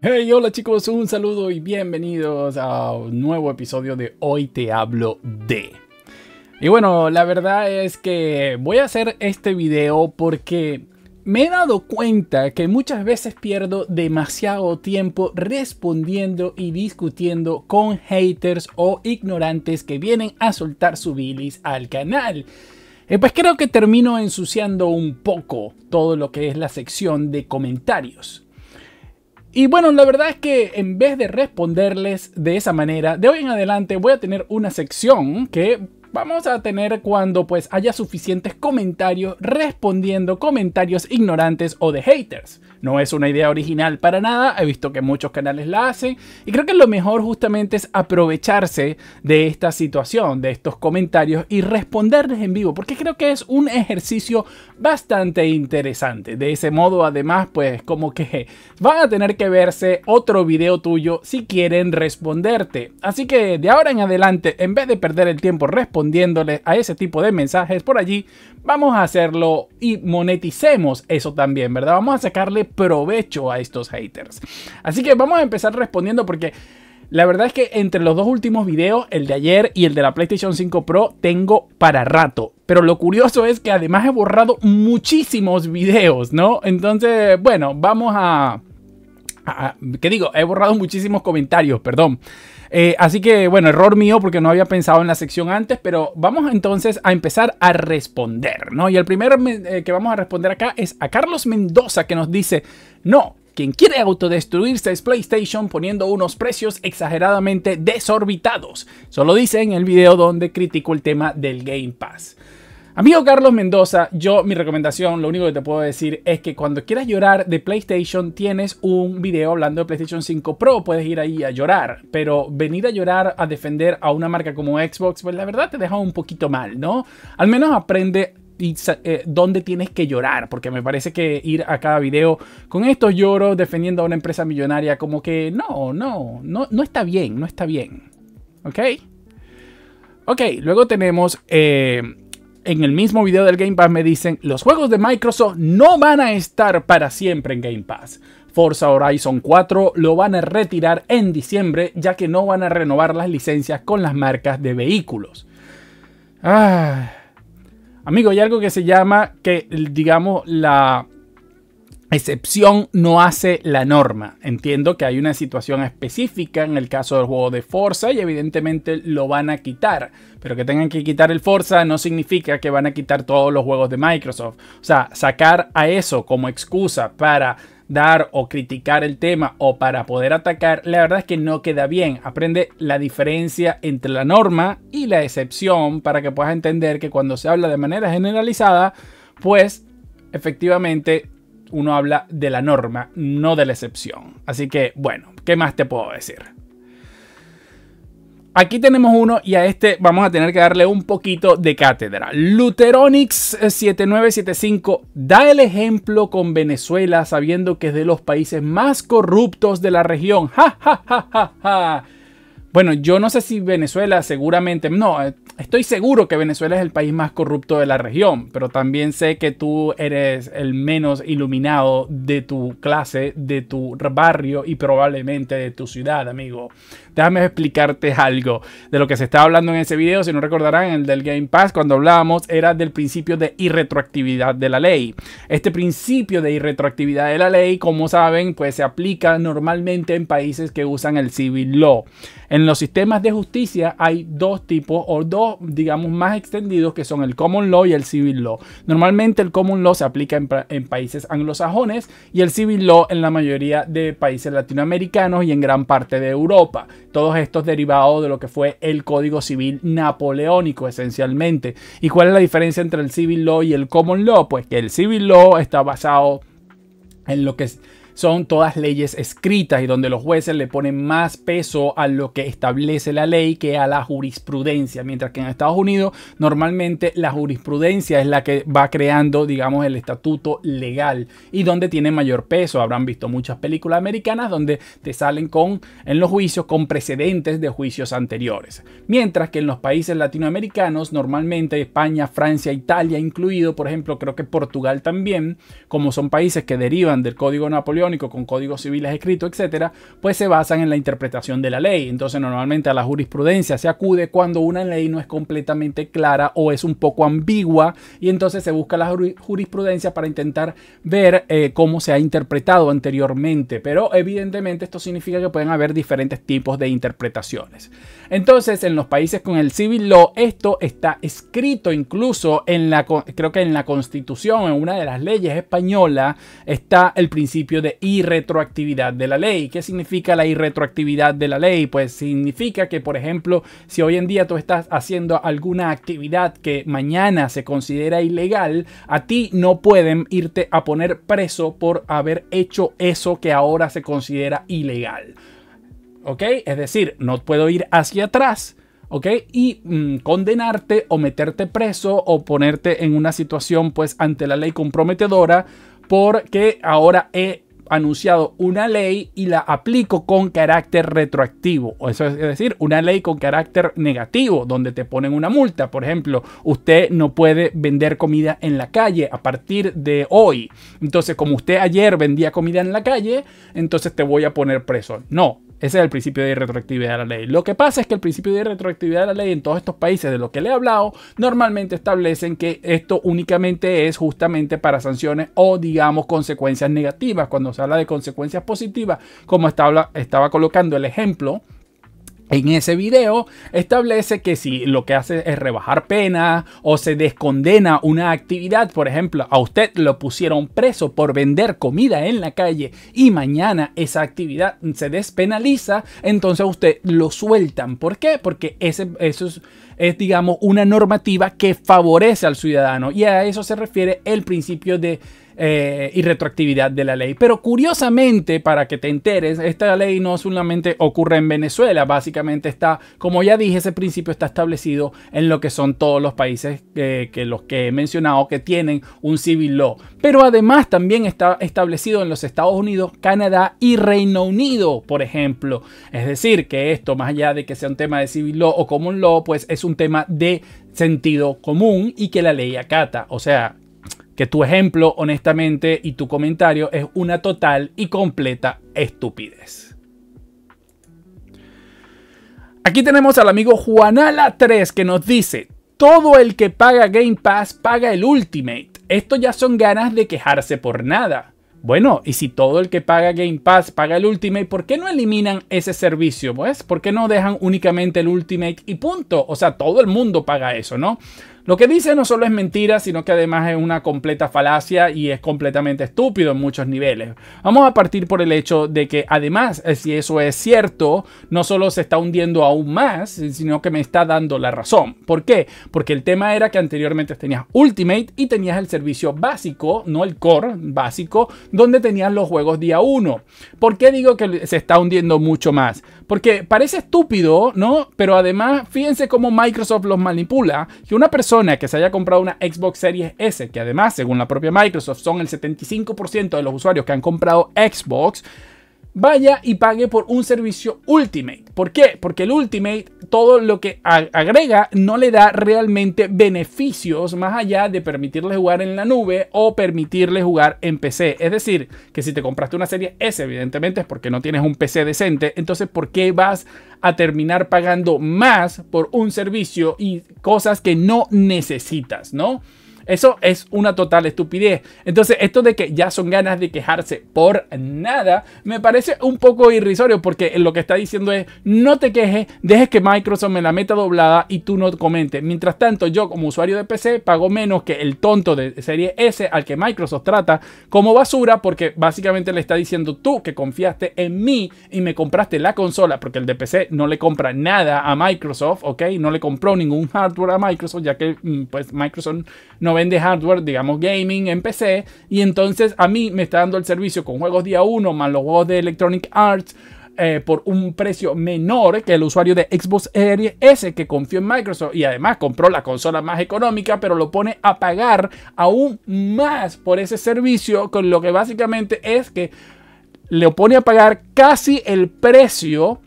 Hey, hola chicos, un saludo y bienvenidos a un nuevo episodio de Hoy te hablo de. Y bueno, la verdad es que voy a hacer este video porque me he dado cuenta que muchas veces pierdo demasiado tiempo respondiendo y discutiendo con haters o ignorantes que vienen a soltar su bilis al canal. pues creo que termino ensuciando un poco todo lo que es la sección de comentarios. Y bueno, la verdad es que en vez de responderles de esa manera, de hoy en adelante voy a tener una sección que vamos a tener cuando pues haya suficientes comentarios respondiendo comentarios ignorantes o de haters. No es una idea original para nada, he visto que muchos canales la hacen y creo que lo mejor justamente es aprovecharse de esta situación, de estos comentarios y responderles en vivo, porque creo que es un ejercicio bastante interesante. De ese modo, además, pues como que van a tener que verse otro video tuyo si quieren responderte. Así que de ahora en adelante, en vez de perder el tiempo respondiéndole a ese tipo de mensajes por allí, vamos a hacerlo y moneticemos eso también, ¿verdad? Vamos a sacarle provecho a estos haters. Así que vamos a empezar respondiendo porque... La verdad es que entre los dos últimos videos, el de ayer y el de la PlayStation 5 Pro, tengo para rato. Pero lo curioso es que además he borrado muchísimos videos, ¿no? Entonces, bueno, vamos a... ¿Qué digo? He borrado muchísimos comentarios, perdón. Eh, así que, bueno, error mío porque no había pensado en la sección antes, pero vamos entonces a empezar a responder, ¿no? Y el primero eh, que vamos a responder acá es a Carlos Mendoza que nos dice, no, quien quiere autodestruirse es PlayStation poniendo unos precios exageradamente desorbitados. Solo dice en el video donde critico el tema del Game Pass. Amigo Carlos Mendoza, yo mi recomendación, lo único que te puedo decir es que cuando quieras llorar de PlayStation tienes un video hablando de PlayStation 5 Pro, puedes ir ahí a llorar, pero venir a llorar a defender a una marca como Xbox, pues la verdad te deja un poquito mal, ¿no? Al menos aprende eh, dónde tienes que llorar, porque me parece que ir a cada video con estos lloros defendiendo a una empresa millonaria, como que no, no, no, no está bien, no está bien. ¿Ok? Ok, luego tenemos... Eh, en el mismo video del Game Pass me dicen, los juegos de Microsoft no van a estar para siempre en Game Pass. Forza Horizon 4 lo van a retirar en diciembre ya que no van a renovar las licencias con las marcas de vehículos. Amigo, hay algo que se llama que, digamos, la excepción no hace la norma. Entiendo que hay una situación específica en el caso del juego de Forza y evidentemente lo van a quitar. Pero que tengan que quitar el Forza no significa que van a quitar todos los juegos de Microsoft. O sea, sacar a eso como excusa para dar o criticar el tema o para poder atacar, la verdad es que no queda bien. Aprende la diferencia entre la norma y la excepción para que puedas entender que cuando se habla de manera generalizada, pues efectivamente uno habla de la norma, no de la excepción. Así que, bueno, ¿qué más te puedo decir? Aquí tenemos uno y a este vamos a tener que darle un poquito de cátedra. Luteronix 7975 da el ejemplo con Venezuela sabiendo que es de los países más corruptos de la región. ¡Ja, ja, ja, ja, ja! Bueno, yo no sé si Venezuela seguramente, no, estoy seguro que Venezuela es el país más corrupto de la región, pero también sé que tú eres el menos iluminado de tu clase, de tu barrio y probablemente de tu ciudad, amigo. Déjame explicarte algo de lo que se está hablando en ese video, si no recordarán, el del Game Pass, cuando hablábamos era del principio de irretroactividad de la ley. Este principio de irretroactividad de la ley, como saben, pues se aplica normalmente en países que usan el civil law. En los sistemas de justicia hay dos tipos o dos, digamos, más extendidos que son el common law y el civil law. Normalmente el common law se aplica en, países anglosajones y el civil law en la mayoría de países latinoamericanos y en gran parte de Europa. Todos estos derivados de lo que fue el Código Civil napoleónico esencialmente. ¿Y cuál es la diferencia entre el civil law y el common law? Pues que el civil law está basado en lo que es son todas leyes escritas y donde los jueces le ponen más peso a lo que establece la ley que a la jurisprudencia, mientras que en Estados Unidos normalmente la jurisprudencia es la que va creando, digamos, el estatuto legal y donde tiene mayor peso. Habrán visto muchas películas americanas donde te salen con en los juicios con precedentes de juicios anteriores. Mientras que en los países latinoamericanos, normalmente España, Francia, Italia incluido, por ejemplo, creo que Portugal también, como son países que derivan del Código Napoleón con códigos civiles escritos, etcétera, pues se basan en la interpretación de la ley. Entonces, normalmente a la jurisprudencia se acude cuando una ley no es completamente clara o es un poco ambigua, y entonces se busca la jurisprudencia para intentar ver eh, cómo se ha interpretado anteriormente. Pero evidentemente esto significa que pueden haber diferentes tipos de interpretaciones. Entonces, en los países con el civil law, esto está escrito incluso en la, creo que en la constitución, en una de las leyes españolas, está el principio de irretroactividad de la ley. ¿Qué significa la irretroactividad de la ley? Pues significa que, por ejemplo, si hoy en día tú estás haciendo alguna actividad que mañana se considera ilegal, a ti no pueden irte a poner preso por haber hecho eso que ahora se considera ilegal. ¿ok? Es decir, no puedo ir hacia atrás, ¿ok? Y mm, condenarte o meterte preso o ponerte en una situación pues ante la ley comprometedora porque ahora he anunciado una ley y la aplico con carácter retroactivo, o eso es decir, una ley con carácter negativo, donde te ponen una multa, por ejemplo, usted no puede vender comida en la calle a partir de hoy, entonces como usted ayer vendía comida en la calle, entonces te voy a poner preso, no, ese es el principio de irretroactividad de la ley. Lo que pasa es que el principio de irretroactividad de la ley en todos estos países de los que le he hablado normalmente establecen que esto únicamente es justamente para sanciones o digamos consecuencias negativas. Cuando se habla de consecuencias positivas, como estaba, estaba colocando el ejemplo en ese video establece que si lo que hace es rebajar pena o se descondena una actividad, por ejemplo, a usted lo pusieron preso por vender comida en la calle y mañana esa actividad se despenaliza, entonces a usted lo sueltan. ¿Por qué? Porque ese, eso es es, digamos, una normativa que favorece al ciudadano. Y a eso se refiere el principio de eh, irretroactividad de la ley. Pero curiosamente, para que te enteres, esta ley no solamente ocurre en Venezuela, básicamente está, como ya dije, ese principio está establecido en lo que son todos los países eh, que los que he mencionado que tienen un civil law. Pero además también está establecido en los Estados Unidos, Canadá y Reino Unido, por ejemplo. Es decir, que esto, más allá de que sea un tema de civil law o common law, pues es un un tema de sentido común y que la ley acata. O sea, que tu ejemplo, honestamente, y tu comentario es una total y completa estupidez. Aquí tenemos al amigo Juanala3 que nos dice, todo el que paga Game Pass paga el Ultimate. Esto ya son ganas de quejarse por nada. Bueno, y si todo el que paga Game Pass paga el Ultimate, ¿por qué no eliminan ese servicio? Pues, ¿por qué no dejan únicamente el Ultimate y punto? O sea, todo el mundo paga eso, ¿no? Lo que dice no solo es mentira, sino que además es una completa falacia y es completamente estúpido en muchos niveles. Vamos a partir por el hecho de que además, eh, si eso es cierto, no solo se está hundiendo aún más, sino que me está dando la razón. ¿Por qué? Porque el tema era que anteriormente tenías Ultimate y tenías el servicio básico, no el core básico, donde tenías los juegos día 1. ¿Por qué digo que se está hundiendo mucho más? Porque parece estúpido, ¿no? Pero además, fíjense cómo Microsoft los manipula, que una persona que se haya comprado una Xbox Series S, que además, según la propia Microsoft, son el 75% de los usuarios que han comprado Xbox, vaya y pague por un servicio Ultimate. ¿Por qué? Porque el Ultimate, todo lo que agrega, no le da realmente beneficios más allá de permitirle jugar en la nube o permitirle jugar en PC. Es decir, que si te compraste una serie S, evidentemente es porque no tienes un PC decente. Entonces, ¿por qué vas a terminar pagando más por un servicio y cosas que no necesitas, no? Eso es una total estupidez. Entonces, esto de que ya son ganas de quejarse por nada, me parece un poco irrisorio porque lo que está diciendo es, no te quejes, dejes que Microsoft me la meta doblada y tú no comentes. Mientras tanto, yo como usuario de PC pago menos que el tonto de serie S al que Microsoft trata como basura porque básicamente le está diciendo tú que confiaste en mí y me compraste la consola porque el de PC no le compra nada a Microsoft, ¿ok? No le compró ningún hardware a Microsoft ya que mm, pues Microsoft no vende hardware, digamos gaming en PC, y entonces a mí me está dando el servicio con juegos día 1 más los juegos de Electronic Arts. Eh, por un precio menor que el usuario de Xbox Series S que confió en Microsoft y además compró la consola más económica, pero lo pone a pagar aún más por ese servicio, con lo que básicamente es que le pone a pagar casi el precio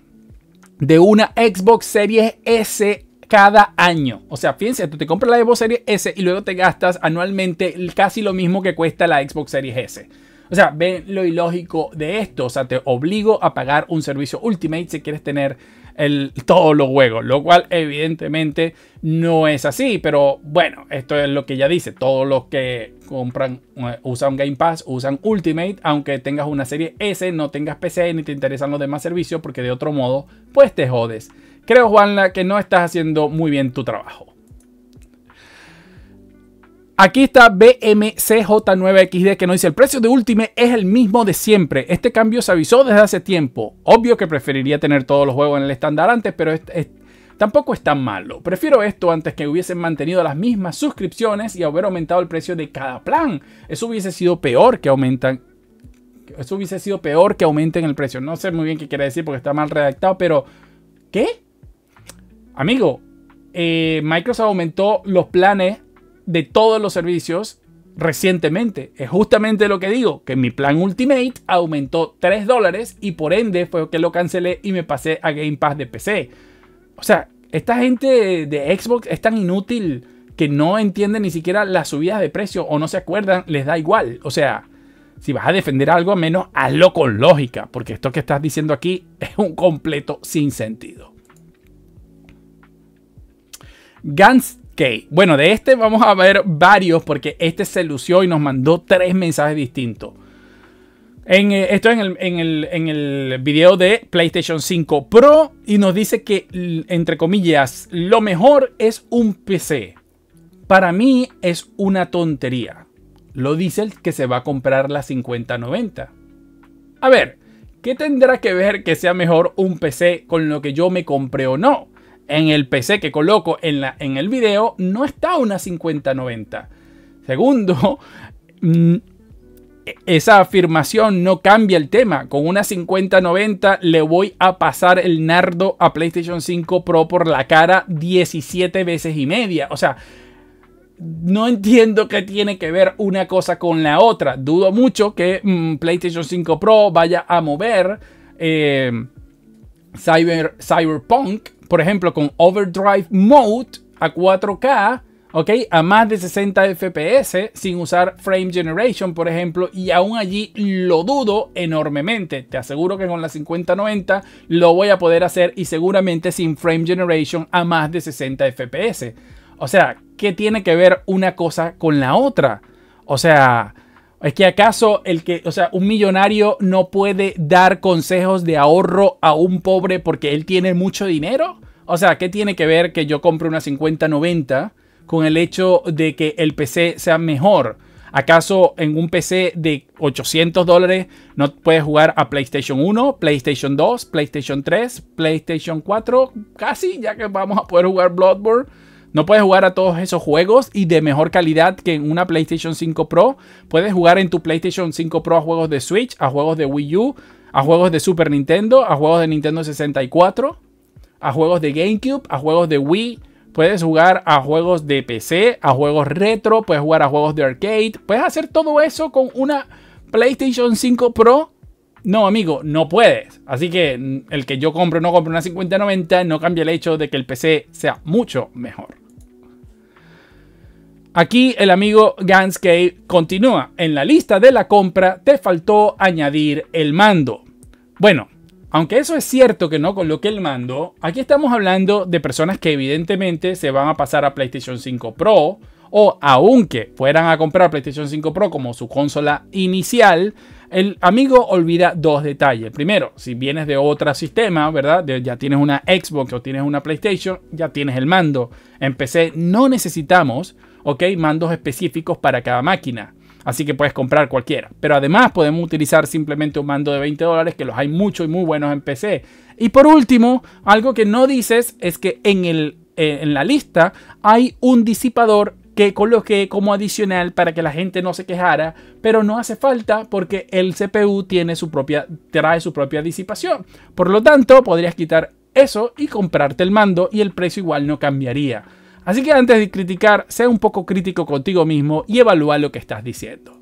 de una Xbox Series S cada año. O sea, fíjense, tú te compras la Xbox Series S y luego te gastas anualmente casi lo mismo que cuesta la Xbox Series S. O sea, ven lo ilógico de esto. O sea, te obligo a pagar un servicio Ultimate si quieres tener el, todos los juegos. Lo cual evidentemente no es así. Pero bueno, esto es lo que ya dice. Todos los que compran, eh, usan Game Pass, usan Ultimate. Aunque tengas una serie S, no tengas PC ni te interesan los demás servicios. Porque de otro modo, pues te jodes. Creo, Juanla, que no estás haciendo muy bien tu trabajo. Aquí está BMCJ9XD que nos dice, el precio de Ultimate es el mismo de siempre. Este cambio se avisó desde hace tiempo. Obvio que preferiría tener todos los juegos en el estándar antes, pero tampoco es tan malo. Prefiero esto antes que hubiesen mantenido las mismas suscripciones y haber aumentado el precio de cada plan. Eso hubiese sido peor que aumentan. Eso hubiese sido peor que aumenten el precio. No sé muy bien qué quiere decir porque está mal redactado, pero... ¿Qué? Amigo, eh, Microsoft aumentó los planes de todos los servicios recientemente. Es justamente lo que digo, que mi plan Ultimate aumentó 3 dólares y por ende fue que lo cancelé y me pasé a Game Pass de PC. O sea, esta gente de Xbox es tan inútil que no entiende ni siquiera las subidas de precio o no se acuerdan, les da igual. O sea, si vas a defender algo, al menos hazlo con lógica, porque esto que estás diciendo aquí es un completo sinsentido. Ganske, Bueno, de este vamos a ver varios porque este se lució y nos mandó tres mensajes distintos. En, eh, esto en el, en, el, en el video de PlayStation 5 Pro y nos dice que, entre comillas, lo mejor es un PC. Para mí es una tontería. Lo dice el que se va a comprar la 5090. A ver, ¿qué tendrá que ver que sea mejor un PC con lo que yo me compré o no? en el PC que coloco en, la, en el video no está una 5090. Segundo, mm, esa afirmación no cambia el tema. Con una 5090 le voy a pasar el nardo a PlayStation 5 Pro por la cara 17 veces y media. O sea, no entiendo qué tiene que ver una cosa con la otra. Dudo mucho que mm, PlayStation 5 Pro vaya a mover eh, Cyberpunk por ejemplo, con Overdrive Mode a 4K, ¿ok? A más de 60 FPS sin usar Frame Generation, por ejemplo, y aún allí lo dudo enormemente. Te aseguro que con la 5090 lo voy a poder hacer y seguramente sin Frame Generation a más de 60 FPS. O sea, ¿qué tiene que ver una cosa con la otra? O sea, es que acaso el que, o sea, un millonario no puede dar consejos de ahorro a un pobre porque él tiene mucho dinero? O sea, ¿qué tiene que ver que yo compre una 50-90 con el hecho de que el PC sea mejor? ¿Acaso en un PC de 800 dólares no puedes jugar a PlayStation 1, PlayStation 2, PlayStation 3, PlayStation 4? Casi, ya que vamos a poder jugar Bloodborne. No puedes jugar a todos esos juegos y de mejor calidad que en una PlayStation 5 Pro. Puedes jugar en tu PlayStation 5 Pro a juegos de Switch, a juegos de Wii U, a juegos de Super Nintendo, a juegos de Nintendo 64, a juegos de GameCube, a juegos de Wii. Puedes jugar a juegos de PC, a juegos retro, puedes jugar a juegos de arcade. Puedes hacer todo eso con una PlayStation 5 Pro. No, amigo, no puedes. Así que mm, el que yo compro no compro una 5090 no cambia el hecho de que el PC sea mucho mejor. Aquí el amigo Ganscape continúa. En la lista de la compra te faltó añadir el mando. Bueno, aunque eso es cierto que no coloqué el mando, aquí estamos hablando de personas que evidentemente se van a pasar a PlayStation 5 Pro o aunque fueran a comprar PlayStation 5 Pro como su consola inicial, el amigo olvida dos detalles. Primero, si vienes de otro sistema, ¿verdad? ya tienes una Xbox o tienes una PlayStation, ya tienes el mando. En PC no necesitamos ¿ok? Mandos específicos para cada máquina. Así que puedes comprar cualquiera. Pero además podemos utilizar simplemente un mando de 20 dólares, que los hay muchos y muy buenos en PC. Y por último, algo que no dices es que en, el, eh, en la lista hay un disipador que coloqué como adicional para que la gente no se quejara, pero no hace falta porque el CPU tiene su propia, trae su propia disipación. Por lo tanto, podrías quitar eso y comprarte el mando y el precio igual no cambiaría. Así que antes de criticar, sea un poco crítico contigo mismo y evalúa lo que estás diciendo.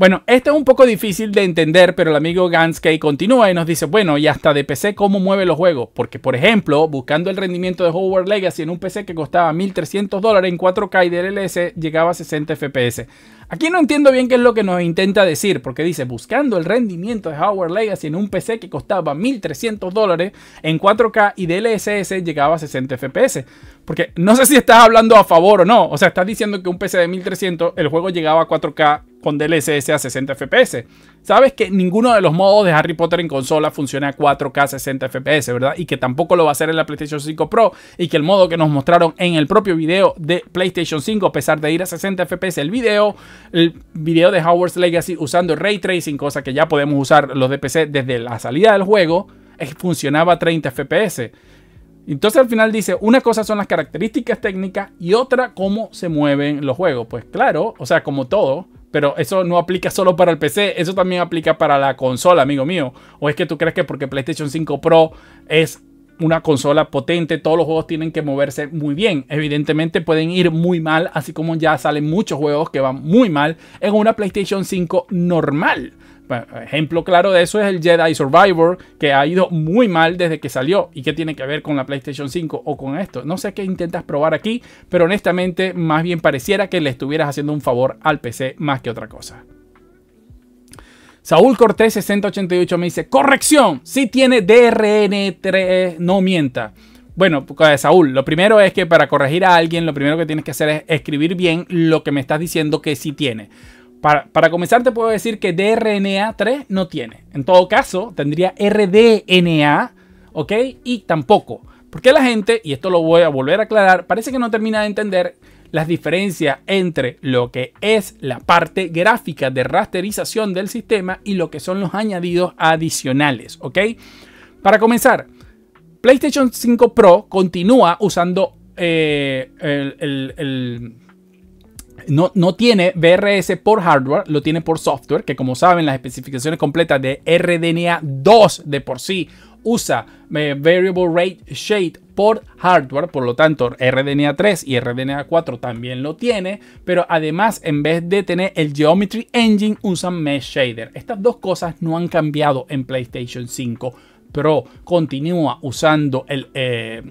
Bueno, esto es un poco difícil de entender, pero el amigo Ganskey continúa y nos dice, bueno, y hasta de PC, ¿cómo mueve los juegos? Porque, por ejemplo, buscando el rendimiento de Howard Legacy en un PC que costaba 1.300 dólares en 4K y DLSS, llegaba a 60 FPS. Aquí no entiendo bien qué es lo que nos intenta decir, porque dice, buscando el rendimiento de Howard Legacy en un PC que costaba 1.300 dólares en 4K y DLSS, llegaba a 60 FPS. Porque no sé si estás hablando a favor o no, o sea, estás diciendo que un PC de 1.300, el juego llegaba a 4K con DLSS a 60 FPS. Sabes que ninguno de los modos de Harry Potter en consola funciona a 4K 60 FPS, ¿verdad? Y que tampoco lo va a hacer en la PlayStation 5 Pro y que el modo que nos mostraron en el propio video de PlayStation 5, a pesar de ir a 60 FPS el video, el video de Howard's Legacy usando Ray Tracing, cosa que ya podemos usar los de PC desde la salida del juego, funcionaba a 30 FPS. Entonces al final dice, una cosa son las características técnicas y otra cómo se mueven los juegos. Pues claro, o sea, como todo, pero eso no aplica solo para el PC, eso también aplica para la consola, amigo mío. ¿O es que tú crees que porque PlayStation 5 Pro es una consola potente, todos los juegos tienen que moverse muy bien. Evidentemente pueden ir muy mal, así como ya salen muchos juegos que van muy mal en una PlayStation 5 normal. Ejemplo claro de eso es el Jedi Survivor, que ha ido muy mal desde que salió. ¿Y qué tiene que ver con la PlayStation 5 o con esto? No sé qué intentas probar aquí, pero honestamente más bien pareciera que le estuvieras haciendo un favor al PC más que otra cosa. Saúl Cortés 688 me dice, corrección, si tiene DRN3, no mienta. Bueno, pues, eh, Saúl, lo primero es que para corregir a alguien, lo primero que tienes que hacer es escribir bien lo que me estás diciendo que sí tiene. Para, comenzar te puedo decir que DRNA3 no tiene. En todo caso, tendría RDNA, ¿ok? Y tampoco. Porque la gente, y esto lo voy a volver a aclarar, parece que no termina de entender las diferencias entre lo que es la parte gráfica de rasterización del sistema y lo que son los añadidos adicionales, ¿ok? Para comenzar, PlayStation 5 Pro continúa usando eh, el no, tiene VRS por hardware, lo tiene por software, que como saben las especificaciones completas de RDNA 2 de por sí usa eh, Variable Rate Shade por hardware, por lo tanto RDNA 3 y RDNA 4 también lo tiene, pero además en vez de tener el Geometry Engine usan Mesh Shader. Estas dos cosas no han cambiado en PlayStation 5 pero continúa usando el, eh,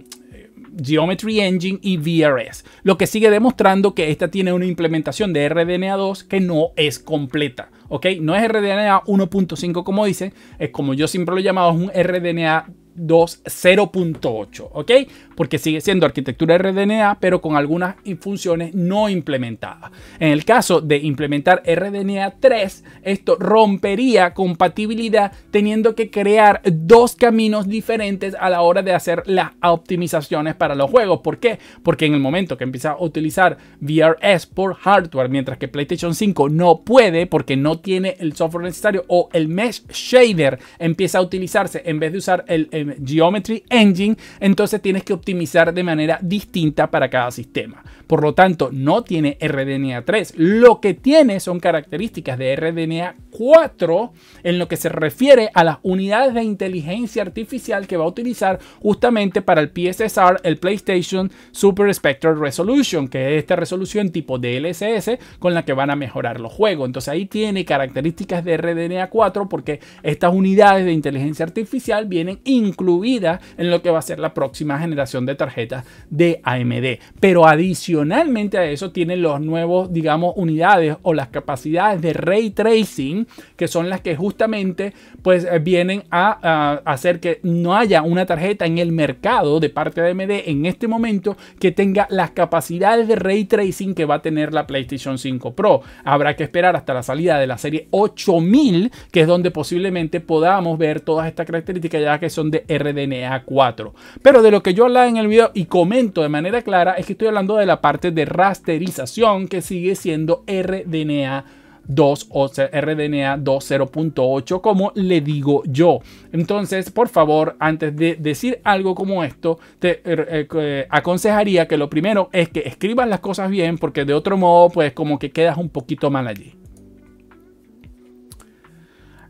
Geometry Engine y VRS, lo que sigue demostrando que esta tiene una implementación de RDNA 2 que no es completa. ¿ok? No es RDNA 1.5 como dice, es como yo siempre lo he llamado, es un RDNA 2.0.8 ¿ok? Porque sigue siendo arquitectura RDNA, pero con algunas funciones no implementadas. En el caso de implementar RDNA 3, esto rompería compatibilidad teniendo que crear dos caminos diferentes a la hora de hacer las optimizaciones para los juegos. ¿Por qué? Porque en el momento que empieza a utilizar VRS por hardware, mientras que PlayStation 5 no puede porque no tiene el software necesario o el mesh shader empieza a utilizarse en vez de usar el em, Geometry Engine, entonces tienes que optimizar de manera distinta para cada sistema. Por lo tanto, no tiene RDNA 3. Lo que tiene son características de RDNA 4 en lo que se refiere a las unidades de inteligencia artificial que va a utilizar justamente para el PSSR, el PlayStation Super Spectral Resolution, que es esta resolución tipo DLSS con la que van a mejorar los juegos. Entonces ahí tiene características de RDNA 4 porque estas unidades de inteligencia artificial vienen incluidas incluida en lo que va a ser la próxima generación de tarjetas de AMD. Pero adicionalmente a eso tienen los nuevos, digamos, unidades o las capacidades de ray tracing, que son las que justamente pues eh, vienen a, a hacer que no haya una tarjeta en el mercado de parte de AMD en este momento que tenga las capacidades de ray tracing que va a tener la PlayStation 5 Pro. Habrá que esperar hasta la salida de la serie 8000, que es donde posiblemente podamos ver todas estas características ya que son de RDNA4. Pero de lo que yo hablaba en el video y comento de manera clara es que estoy hablando de la parte de rasterización que sigue siendo RDNA 2 o RDNA 2.0.8 como le digo yo. Entonces, por favor, antes de decir algo como esto, te er, eh, eh, aconsejaría que lo primero es que escribas las cosas bien porque de otro modo pues como que quedas un poquito mal allí.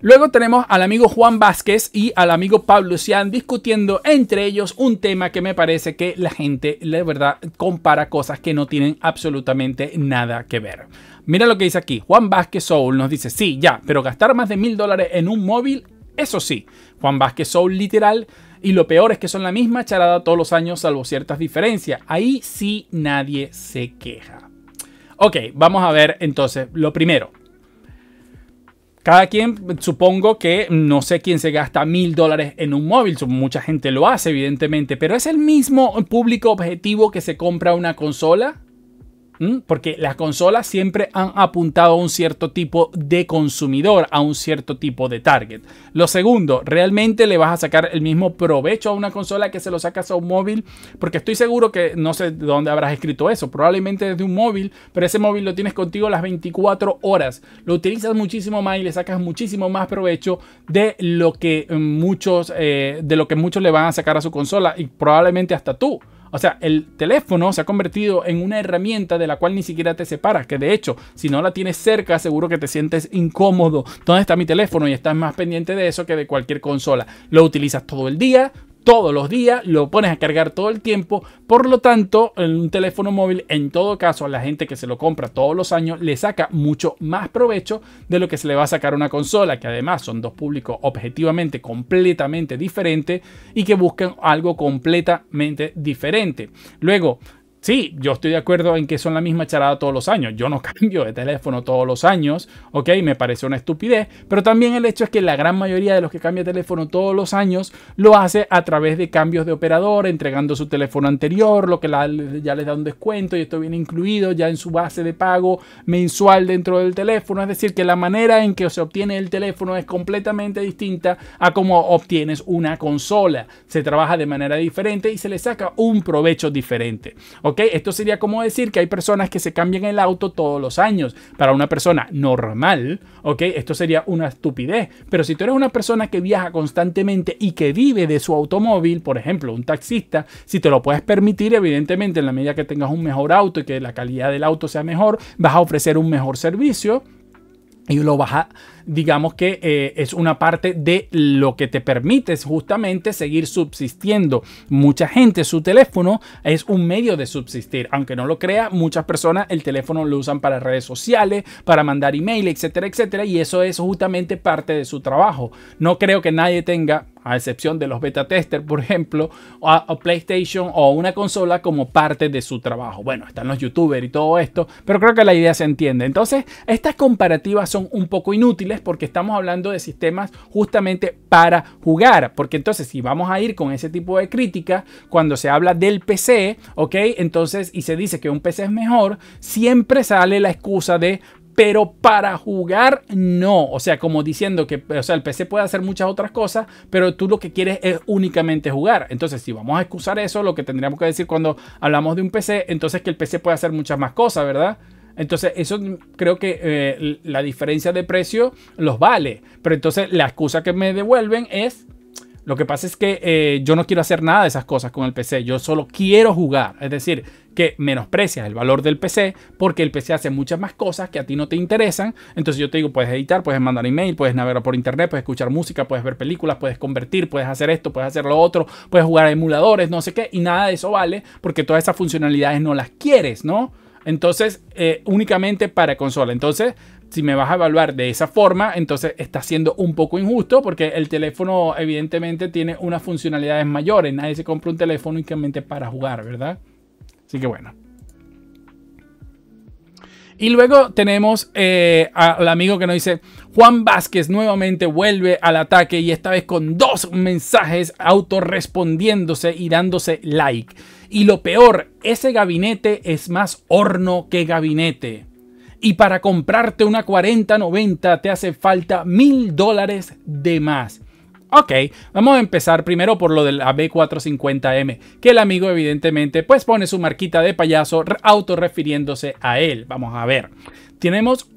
Luego tenemos al amigo Juan Vázquez y al amigo Pablo Cian discutiendo entre ellos un tema que me parece que la gente, la verdad, compara cosas que no tienen absolutamente nada que ver. Mira lo que dice aquí. Juan Vázquez Soul nos dice, sí, ya, pero gastar más de mil dólares en un móvil, eso sí. Juan Vázquez Soul literal. Y lo peor es que son la misma charada todos los años, salvo ciertas diferencias. Ahí sí nadie se queja. Ok, vamos a ver entonces lo primero. Cada quien, supongo que no sé quién se gasta mil dólares en un móvil, mucha gente lo hace evidentemente, pero es el mismo público objetivo que se compra una consola. Porque las consolas siempre han apuntado a un cierto tipo de consumidor, a un cierto tipo de target. Lo segundo, ¿realmente le vas a sacar el mismo provecho a una consola que se lo sacas a un móvil? Porque estoy seguro que no sé de dónde habrás escrito eso, probablemente desde un móvil, pero ese móvil lo tienes contigo las 24 horas. Lo utilizas muchísimo más y le sacas muchísimo más provecho de lo que eh, muchos, eh, de lo que muchos le van a sacar a su consola y probablemente hasta tú. O sea, el teléfono se ha convertido en una herramienta de la cual ni siquiera te separas, que de hecho, si no la tienes cerca, seguro que te sientes incómodo. ¿Dónde está mi teléfono? Y estás más pendiente de eso que de cualquier consola. Lo utilizas todo el día, todos los días, lo pones a cargar todo el tiempo. Por lo tanto, en un teléfono móvil, en todo caso, a la gente que se lo compra todos los años le saca mucho más provecho de lo que se le va a sacar una consola, que además son dos públicos objetivamente completamente diferentes y que buscan algo completamente diferente. Luego, Sí, yo estoy de acuerdo en que son la misma charada todos los años. Yo no cambio de teléfono todos los años, ok, me parece una estupidez, pero también el hecho es que la gran mayoría de los que cambia teléfono todos los años lo hace a través de cambios de operador, entregando su teléfono anterior, lo que ya les da un descuento y esto viene incluido ya en su base de pago mensual dentro del teléfono. Es decir, que la manera en que se obtiene el teléfono es completamente distinta a cómo obtienes una consola. Se trabaja de manera diferente y se le saca un provecho diferente. Esto sería como decir que hay personas que se cambian el auto todos los años. Para una persona normal, Esto sería una estupidez. Pero si tú eres una persona que viaja constantemente y que vive de su automóvil, por ejemplo, un taxista, si te lo puedes permitir, evidentemente, en la medida que tengas un mejor auto y que la calidad del auto sea mejor, vas a ofrecer un mejor servicio y lo baja, digamos que eh, es una parte de lo que te permite justamente seguir subsistiendo. Mucha gente, su teléfono es un medio de subsistir, aunque no lo crea, muchas personas el teléfono lo usan para redes sociales, para mandar email, etcétera, etcétera, y eso es justamente parte de su trabajo. No creo que nadie tenga a excepción de los beta testers, por ejemplo, o a, PlayStation o una consola como parte de su trabajo. Bueno, están los youtubers y todo esto, pero creo que la idea se entiende. Entonces, estas comparativas son un poco inútiles porque estamos hablando de sistemas justamente para jugar, porque entonces si vamos a ir con ese tipo de crítica, cuando se habla del PC, ¿ok? Entonces, y se dice que un PC es mejor, siempre sale la excusa de, pero para jugar no. O sea, como diciendo que sea, el PC puede hacer muchas otras cosas, pero tú lo que quieres es únicamente jugar. Entonces, si vamos a excusar eso, lo que tendríamos que decir cuando hablamos de un PC, entonces que el PC puede hacer muchas más cosas, ¿verdad? Entonces, eso creo que eh, la diferencia de precio los vale. Pero entonces la excusa que me devuelven es lo que pasa es que eh, yo no quiero hacer nada de esas cosas con el PC, yo solo quiero jugar. Es decir, que menosprecias el valor del PC porque el PC hace muchas más cosas que a ti no te interesan. Entonces yo te digo, puedes editar, puedes mandar email, puedes navegar por internet, puedes escuchar música, puedes ver películas, puedes convertir, puedes hacer esto, puedes hacer lo otro, puedes jugar emuladores, no sé qué, y nada de eso vale porque todas esas funcionalidades no las quieres, ¿no? Entonces, eh, únicamente para consola. Entonces, si me vas a evaluar de esa forma, entonces está siendo un poco injusto porque el teléfono evidentemente tiene unas funcionalidades mayores. Nadie se compra un teléfono únicamente para jugar, ¿verdad? Así que bueno. Y luego tenemos eh, al amigo que nos dice, Juan Vázquez nuevamente vuelve al ataque y esta vez con dos mensajes autorrespondiéndose y dándose like. Y lo peor, ese gabinete es más horno que gabinete. Y para comprarte una 4090 te hace falta mil dólares de más. Ok, vamos a empezar primero por lo del AB450M, que el amigo evidentemente pues pone su marquita de payaso auto refiriéndose a él. Vamos a ver. Tenemos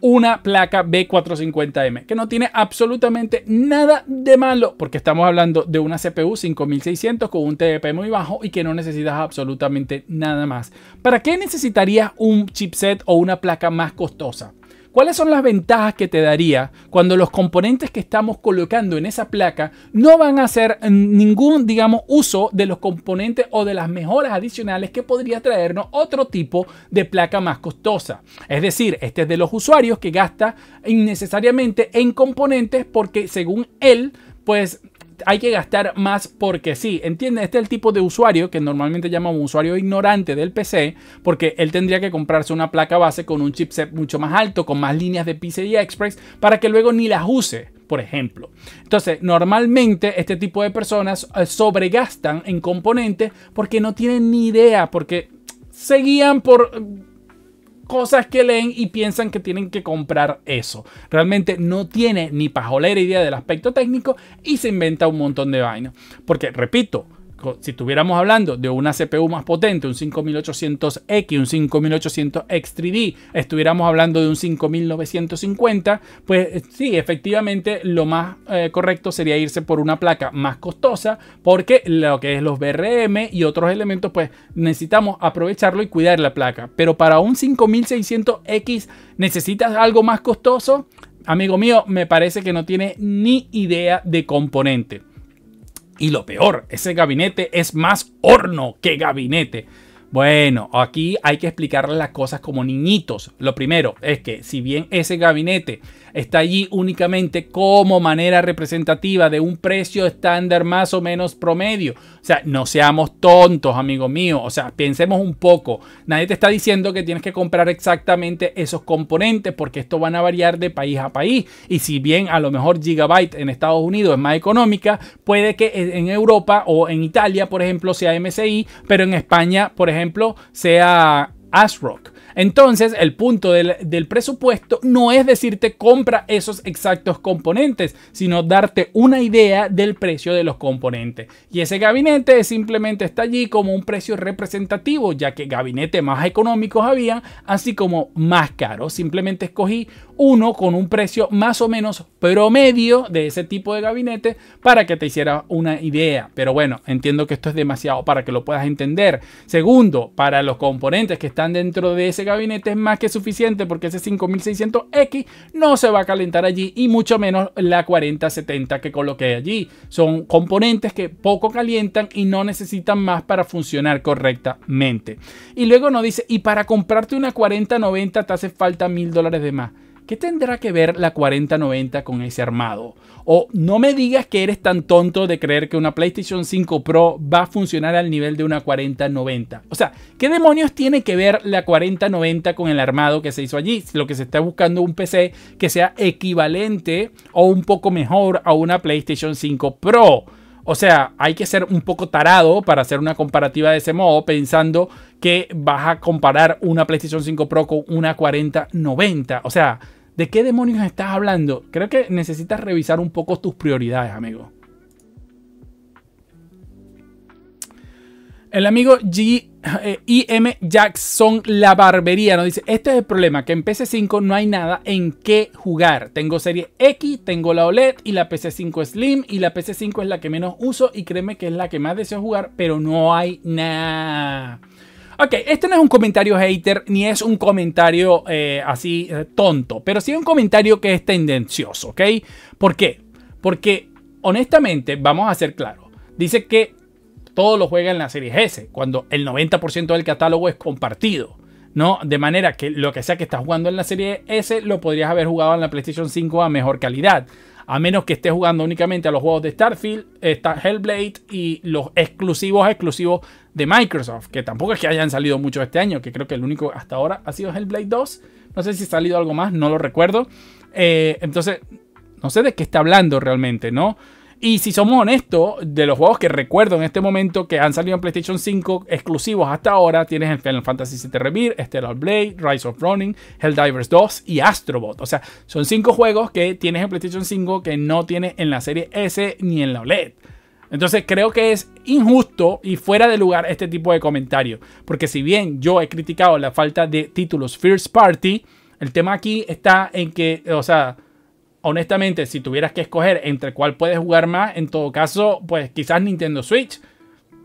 una placa B450M, que no tiene absolutamente nada de malo, porque estamos hablando de una CPU 5600 con un TDP muy bajo y que no necesitas absolutamente nada más. ¿Para qué necesitarías un chipset o una placa más costosa? ¿Cuáles son las ventajas que te daría cuando los componentes que estamos colocando en esa placa no van a hacer ningún, digamos, uso de los componentes o de las mejoras adicionales que podría traernos otro tipo de placa más costosa? Es decir, este es de los usuarios que gasta innecesariamente en componentes porque según él, pues hay que gastar más porque sí. Entiende, este es el tipo de usuario que normalmente llamamos usuario ignorante del PC, porque él tendría que comprarse una placa base con un chipset mucho más alto, con más líneas de y Express, para que luego ni las use por ejemplo. Entonces, normalmente este tipo de personas eh, sobregastan en componentes porque no tienen ni idea, porque seguían por cosas que leen y piensan que tienen que comprar eso. Realmente no tiene ni pajolera idea del aspecto técnico y se inventa un montón de vainas. Porque, repito, si estuviéramos hablando de una CPU más potente, un 5800X, un 5800X3D, estuviéramos hablando de un 5950, pues eh, sí, efectivamente lo más eh, correcto sería irse por una placa más costosa, porque lo que es los BRM y otros elementos, pues necesitamos aprovecharlo y cuidar la placa. Pero para un 5600X necesitas algo más costoso, amigo mío, me parece que no tiene ni idea de componente. Y lo peor, ese gabinete es más horno que gabinete. Bueno, aquí hay que explicarle las cosas como niñitos. Lo primero es que si bien ese gabinete está allí únicamente como manera representativa de un precio estándar más o menos promedio, o sea, no seamos tontos, amigo mío, o sea, pensemos un poco. Nadie te está diciendo que tienes que comprar exactamente esos componentes porque esto van a variar de país a país y si bien a lo mejor Gigabyte en Estados Unidos es más económica, puede que en Europa o en Italia, por ejemplo, sea MSI, pero en España, por ejemplo, ejemplo, sea Asrock entonces, el punto del, presupuesto no es decirte compra esos exactos componentes, sino darte una idea del precio de los componentes. Y ese gabinete simplemente está allí como un precio representativo, ya que gabinete más económicos había, así como más caro Simplemente escogí uno con un precio más o menos promedio de ese tipo de gabinete para que te hiciera una idea. Pero bueno, entiendo que esto es demasiado para que lo puedas entender. Segundo, para los componentes que están dentro de ese gabinete es más que suficiente porque ese 5600X no se va a calentar allí y mucho menos la 4070 que coloqué allí. Son componentes que poco calientan y no necesitan más para funcionar correctamente. Y luego nos dice, y para comprarte una 4090 te hace falta mil dólares de más. ¿Qué tendrá que ver la 4090 con ese armado? O no me digas que eres tan tonto de creer que una PlayStation 5 Pro va a funcionar al nivel de una 4090. O sea, ¿qué demonios tiene que ver la 4090 con el armado que se hizo allí? Lo que se está buscando un PC que sea equivalente o un poco mejor a una PlayStation 5 Pro. O sea, hay que ser un poco tarado para hacer una comparativa de ese modo, pensando que vas a comparar una PlayStation 5 Pro con una 4090. O sea, ¿de qué demonios estás hablando? Creo que necesitas revisar un poco tus prioridades, amigo. El amigo G, eh, Jackson La Barbería nos dice, este es el problema, que en PC5 no hay nada en qué jugar. Tengo serie X, tengo la OLED y la PC5 Slim y la PC5 es la que menos uso y créeme que es la que más deseo jugar, pero no hay nada. Ok, este no es un comentario hater ni es un comentario eh, así eh, tonto, pero sí un comentario que es tendencioso, ¿ok? ¿Por qué? Porque honestamente, vamos a ser claros, dice que todo lo juega en la serie S, cuando el 90% del catálogo es compartido. ¿no? De manera que lo que sea que estás jugando en la serie S lo podrías haber jugado en la PlayStation 5 a mejor calidad a menos que esté jugando únicamente a los juegos de Starfield, está Hellblade y los exclusivos exclusivos de Microsoft, que tampoco es que hayan salido mucho este año, que creo que el único hasta ahora ha sido Hellblade 2. No sé si ha salido algo más, no lo recuerdo. Eh, entonces, no sé de qué está hablando realmente, ¿no? Y si somos honestos, de los juegos que recuerdo en este momento que han salido en PlayStation 5 exclusivos hasta ahora, tienes el Final Fantasy VII Rebirth, Stellar Blade, Rise of Ronin, Helldivers 2 y Astrobot. O sea, son cinco juegos que tienes en PlayStation 5 que no tienes en la serie S ni en la OLED. Entonces creo que es injusto y fuera de lugar este tipo de comentarios. Porque si bien yo he criticado la falta de títulos First Party, el tema aquí está en que, o sea, honestamente, si tuvieras que escoger entre cuál puedes jugar más, en todo caso, pues quizás Nintendo Switch.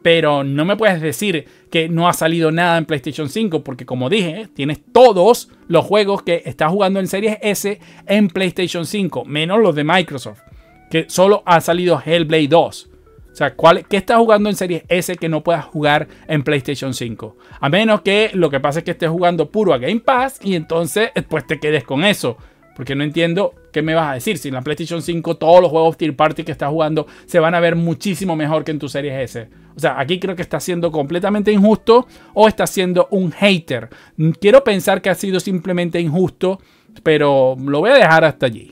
Pero no me puedes decir que no ha salido nada en PlayStation 5, porque como dije, tienes todos los juegos que estás jugando en Series S en PlayStation 5, menos los de Microsoft, que solo ha salido Hellblade 2. O sea, ¿qué estás jugando en Series S que no puedas jugar en PlayStation 5? A menos que lo que pasa es que estés jugando puro a Game Pass y entonces pues te quedes con eso. Porque no entiendo qué me vas a decir. Si en la PlayStation 5 todos los juegos Tier Party que estás jugando se van a ver muchísimo mejor que en tu Series S. O sea, aquí creo que está siendo completamente injusto o está siendo un hater. Quiero pensar que ha sido simplemente injusto, pero lo voy a dejar hasta allí.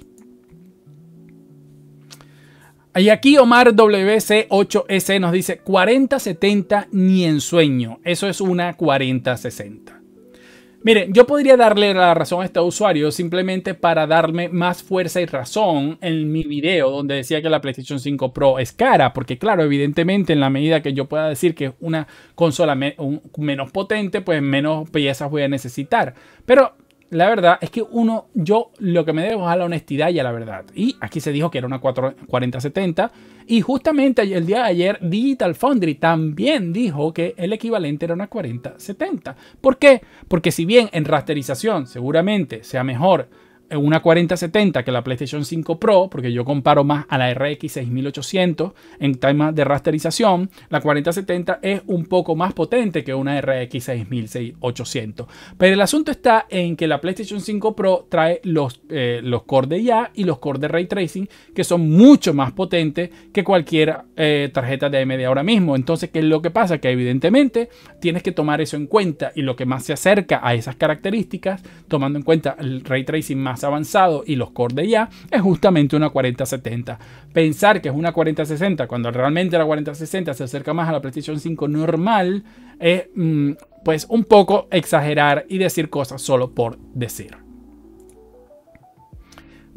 Y aquí Omar WC8S nos dice 4070 ni en sueño. Eso es una 4060. Mire, yo podría darle la razón a este usuario simplemente para darme más fuerza y razón en mi video donde decía que la PlayStation 5 Pro es cara, porque claro, evidentemente en la medida que yo pueda decir que es una consola menos potente, pues menos piezas voy a necesitar. Pero la verdad es que uno, yo lo que me debo es a la honestidad y a la verdad. Y aquí se dijo que era una 4070. Y justamente el día de ayer, Digital Foundry también dijo que el equivalente era una 4070. ¿Por qué? Porque si bien en rasterización seguramente sea mejor una 4070 que la PlayStation 5 Pro, porque yo comparo más a la RX 6800 en tema de rasterización, la 4070 es un poco más potente que una RX 6800. Pero el asunto está en que la PlayStation 5 Pro trae los, eh, los cores de IA y los cores de ray tracing que son mucho más potentes que cualquier eh, tarjeta de AMD ahora mismo. Entonces, ¿qué es lo que pasa? Que evidentemente tienes que tomar eso en cuenta y lo que más se acerca a esas características, tomando en cuenta el ray tracing más avanzado y los core de ya es justamente una 4070. Pensar que es una 4060 cuando realmente la 4060 se acerca más a la PlayStation 5 normal es mm, pues un poco exagerar y decir cosas solo por decir.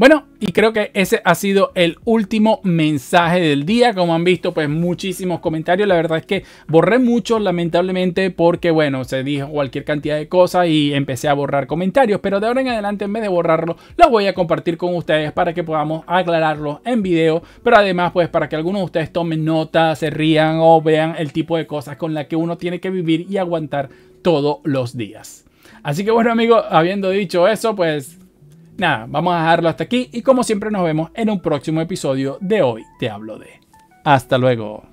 Bueno, y creo que ese ha sido el último mensaje del día. Como han visto, pues muchísimos comentarios. La verdad es que borré muchos, lamentablemente, porque bueno, se dijo cualquier cantidad de cosas y empecé a borrar comentarios. Pero de ahora en adelante, en vez de borrarlo, los voy a compartir con ustedes para que podamos aclararlos en video. Pero además, pues para que algunos de ustedes tomen nota, se rían o vean el tipo de cosas con las que uno tiene que vivir y aguantar todos los días. Así que bueno amigos, habiendo dicho eso, pues Nada, vamos a dejarlo hasta aquí y como siempre nos vemos en un próximo episodio de Hoy Te Hablo de. Hasta luego.